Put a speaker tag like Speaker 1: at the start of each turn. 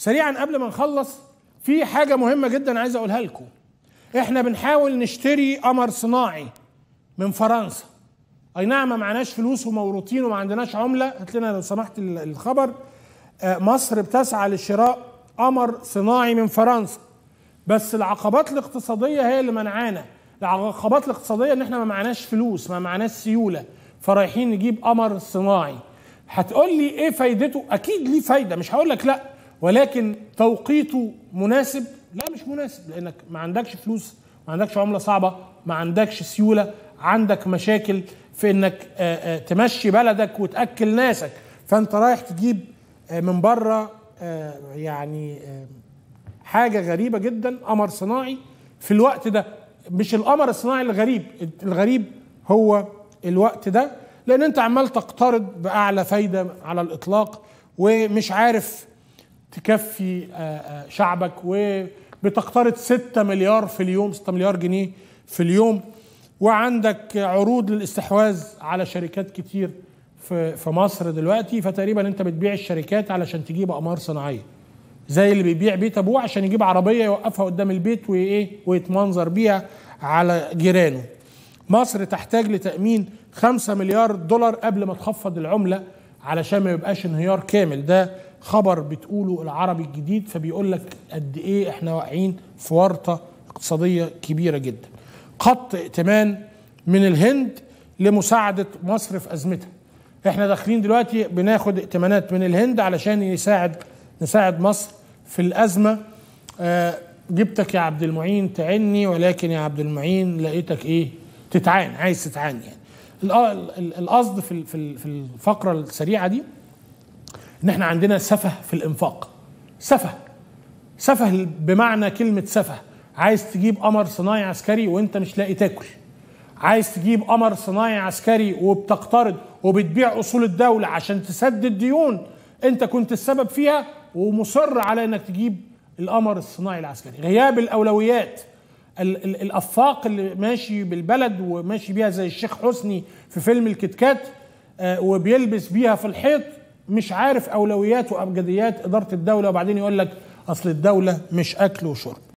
Speaker 1: سريعا قبل ما نخلص في حاجه مهمه جدا عايز اقولها لكم احنا بنحاول نشتري قمر صناعي من فرنسا اي نعم ما معناش فلوس وموروثين وما عندناش عمله هات لنا لو سمحت الخبر آه، مصر بتسعى لشراء قمر صناعي من فرنسا بس العقبات الاقتصاديه هي اللي منعانا العقبات الاقتصاديه ان احنا ما معناش فلوس ما معناش سيوله فرايحين نجيب قمر صناعي هتقول لي ايه فايدته اكيد ليه فايده مش هقول لك لا ولكن توقيته مناسب لا مش مناسب لانك ما عندكش فلوس ما عندكش عمله صعبه ما عندكش سيوله عندك مشاكل في انك آه، آه، تمشي بلدك وتاكل ناسك فانت رايح تجيب آه، من بره يعني حاجه غريبه جدا قمر صناعي في الوقت ده مش القمر الصناعي الغريب الغريب هو الوقت ده لان انت عمال تقترض باعلى فايده على الاطلاق ومش عارف تكفي آه، آه، شعبك وبتقترض 6 مليار في اليوم 6 مليار جنيه في اليوم وعندك عروض للاستحواذ على شركات كتير في في مصر دلوقتي فتقريبا انت بتبيع الشركات علشان تجيب اقمار صناعيه زي اللي بيبيع بيت ابوه عشان يجيب عربيه يوقفها قدام البيت وايه ويتمنظر بيها على جيرانه مصر تحتاج لتامين 5 مليار دولار قبل ما تخفض العمله علشان ما يبقاش انهيار كامل ده خبر بتقوله العربي الجديد فبيقول لك قد ايه احنا واقعين في ورطه اقتصاديه كبيره جدا. خط ائتمان من الهند لمساعده مصر في ازمتها. احنا داخلين دلوقتي بناخد ائتمانات من الهند علشان يساعد نساعد مصر في الازمه آه جبتك يا عبد المعين تعني ولكن يا عبد المعين لقيتك ايه؟ تتعان عايز تتعان يعني. القصد في في الفقره السريعه دي ان احنا عندنا سفه في الانفاق سفه سفه بمعنى كلمه سفه عايز تجيب قمر صناعي عسكري وانت مش لاقي تاكل عايز تجيب قمر صناعي عسكري وبتقترض وبتبيع اصول الدوله عشان تسدد ديون انت كنت السبب فيها ومصر على انك تجيب القمر الصناعي العسكري غياب الاولويات ال ال الافاق اللي ماشي بالبلد وماشي بيها زي الشيخ حسني في فيلم الكتكات آه وبيلبس بيها في الحيط مش عارف اولويات وابجديات اداره الدوله وبعدين يقول لك اصل الدوله مش اكل وشرب